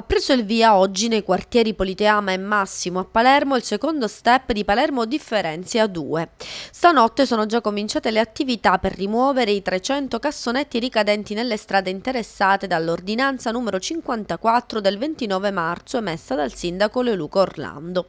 Ha preso il via oggi nei quartieri Politeama e Massimo a Palermo il secondo step di Palermo Differenzia 2. Stanotte sono già cominciate le attività per rimuovere i 300 cassonetti ricadenti nelle strade interessate dall'ordinanza numero 54 del 29 marzo emessa dal sindaco Leluco Orlando.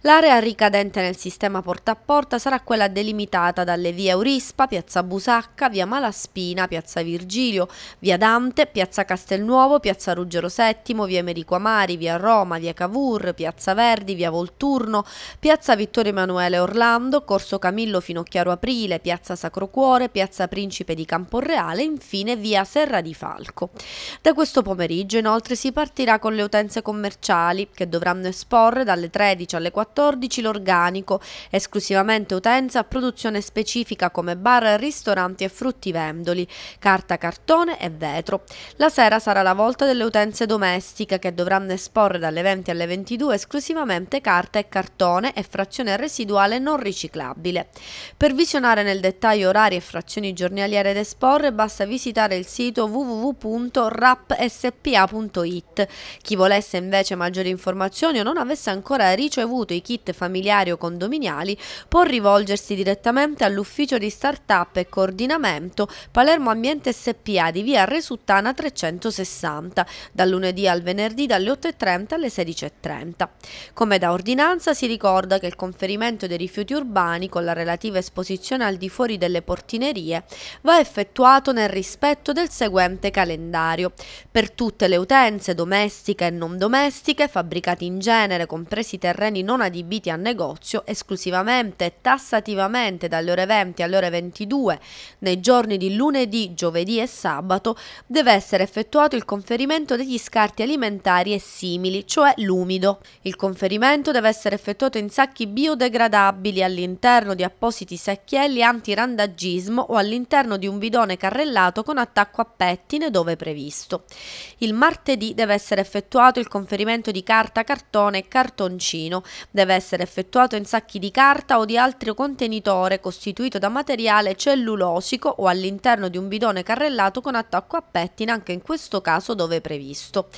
L'area ricadente nel sistema porta a porta sarà quella delimitata dalle vie Eurispa, piazza Busacca, via Malaspina, piazza Virgilio, via Dante, piazza Castelnuovo, piazza Ruggero VII, via Meridiano Federico Amari, via Roma, via Cavour, piazza Verdi, via Volturno, piazza Vittorio Emanuele Orlando, corso Camillo fino a Chiaro Aprile, piazza Sacro Cuore, piazza Principe di Camporreale e infine via Serra di Falco. Da questo pomeriggio inoltre si partirà con le utenze commerciali che dovranno esporre dalle 13 alle 14 l'organico, esclusivamente utenza a produzione specifica come bar, ristoranti e fruttivendoli, carta, cartone e vetro. La sera sarà la volta delle utenze domestiche vendite che dovranno esporre dalle 20 alle 22 esclusivamente carta e cartone e frazione residuale non riciclabile. Per visionare nel dettaglio orari e frazioni giornaliere ed esporre basta visitare il sito www.rapspa.it. Chi volesse invece maggiori informazioni o non avesse ancora ricevuto i kit familiari o condominiali può rivolgersi direttamente all'ufficio di startup e coordinamento Palermo Ambiente SPA di via Resuttana 360 dal lunedì al venerdì venerdì dalle 8.30 alle 16.30. Come da ordinanza si ricorda che il conferimento dei rifiuti urbani con la relativa esposizione al di fuori delle portinerie va effettuato nel rispetto del seguente calendario. Per tutte le utenze domestiche e non domestiche, fabbricati in genere, compresi terreni non adibiti a negozio, esclusivamente e tassativamente dalle ore 20 alle ore 22 nei giorni di lunedì, giovedì e sabato, deve essere effettuato il conferimento degli scarti alimentari alimentari e simili, cioè l'umido. Il conferimento deve essere effettuato in sacchi biodegradabili all'interno di appositi secchielli antirandaggismo o all'interno di un bidone carrellato con attacco a pettine dove previsto. Il martedì deve essere effettuato il conferimento di carta, cartone e cartoncino. Deve essere effettuato in sacchi di carta o di altro contenitore costituito da materiale cellulosico o all'interno di un bidone carrellato con attacco a pettine anche in questo caso dove previsto.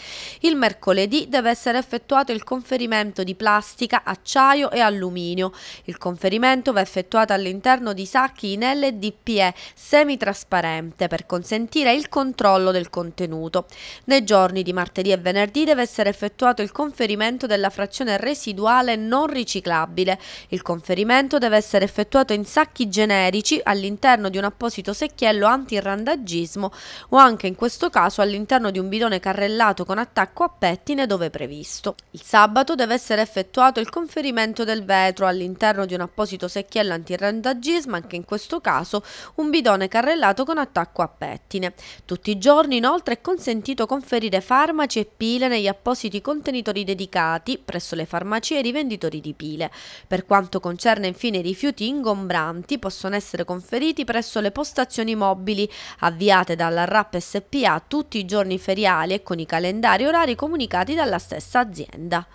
Il mercoledì deve essere effettuato il conferimento di plastica, acciaio e alluminio. Il conferimento va effettuato all'interno di sacchi in LDPE semitrasparente per consentire il controllo del contenuto. Nei giorni di martedì e venerdì deve essere effettuato il conferimento della frazione residuale non riciclabile. Il conferimento deve essere effettuato in sacchi generici all'interno di un apposito secchiello antirrandaggismo o anche in questo caso all'interno di un bidone carrellato con attacco distacco a pettine dove previsto. Il sabato deve essere effettuato il conferimento del vetro all'interno di un apposito secchiello antirrandagismo, anche in questo caso un bidone carrellato con attacco a pettine. Tutti i giorni inoltre è consentito conferire farmaci e pile negli appositi contenitori dedicati presso le farmacie e i rivenditori di pile. Per quanto concerne infine i rifiuti ingombranti possono essere conferiti presso le postazioni mobili avviate dalla RAP SPA tutti i giorni feriali e con i calendari orari comunicati dalla stessa azienda.